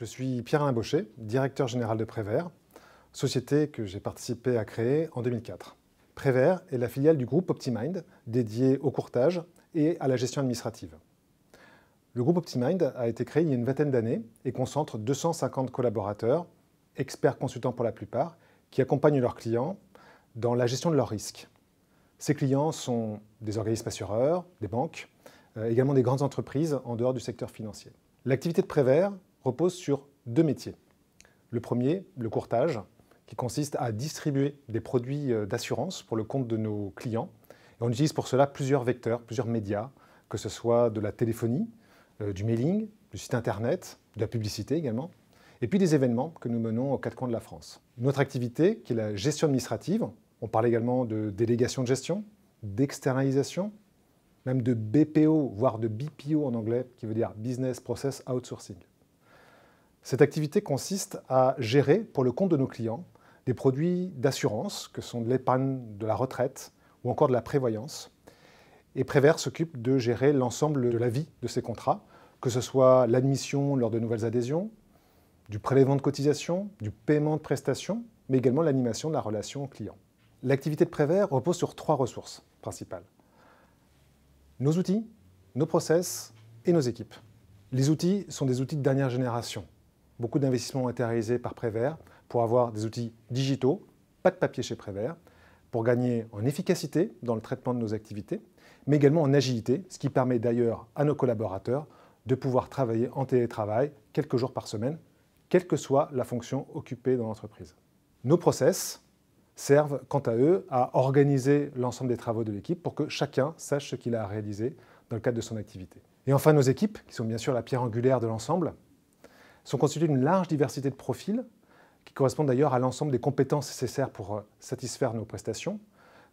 Je suis Pierre-Alain directeur général de Prévert, société que j'ai participé à créer en 2004. Prévert est la filiale du groupe OptiMind, dédiée au courtage et à la gestion administrative. Le groupe OptiMind a été créé il y a une vingtaine d'années et concentre 250 collaborateurs, experts consultants pour la plupart, qui accompagnent leurs clients dans la gestion de leurs risques. Ces clients sont des organismes assureurs, des banques, euh, également des grandes entreprises en dehors du secteur financier. L'activité de Prévert repose sur deux métiers. Le premier, le courtage, qui consiste à distribuer des produits euh, d'assurance pour le compte de nos clients. on utilise pour cela plusieurs vecteurs, plusieurs médias, que ce soit de la téléphonie, euh, du mailing, du site internet, de la publicité également, et puis des événements que nous menons aux quatre coins de la France. Notre activité qui est la gestion administrative, on parle également de délégation de gestion, d'externalisation, même de BPO, voire de BPO en anglais, qui veut dire Business Process Outsourcing. Cette activité consiste à gérer pour le compte de nos clients des produits d'assurance, que sont de l'épargne, de la retraite ou encore de la prévoyance. Et Prévert s'occupe de gérer l'ensemble de la vie de ces contrats, que ce soit l'admission lors de nouvelles adhésions, du prélèvement de cotisation, du paiement de prestations, mais également l'animation de la relation client. L'activité de Prévert repose sur trois ressources principales. Nos outils, nos process et nos équipes. Les outils sont des outils de dernière génération, Beaucoup d'investissements ont été réalisés par Prévert pour avoir des outils digitaux, pas de papier chez Prévert, pour gagner en efficacité dans le traitement de nos activités, mais également en agilité, ce qui permet d'ailleurs à nos collaborateurs de pouvoir travailler en télétravail quelques jours par semaine, quelle que soit la fonction occupée dans l'entreprise. Nos process servent quant à eux à organiser l'ensemble des travaux de l'équipe pour que chacun sache ce qu'il a à réaliser dans le cadre de son activité. Et enfin, nos équipes, qui sont bien sûr la pierre angulaire de l'ensemble, sont constitués d'une large diversité de profils qui correspondent d'ailleurs à l'ensemble des compétences nécessaires pour euh, satisfaire nos prestations,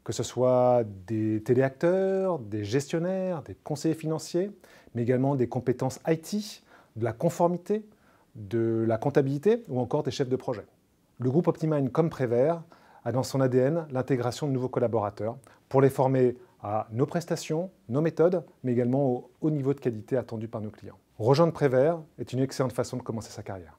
que ce soit des téléacteurs, des gestionnaires, des conseillers financiers, mais également des compétences IT, de la conformité, de la comptabilité ou encore des chefs de projet. Le groupe Optimine, comme Prévert a dans son ADN l'intégration de nouveaux collaborateurs pour les former à nos prestations, nos méthodes, mais également au haut niveau de qualité attendu par nos clients. Rejoindre Prévert est une excellente façon de commencer sa carrière.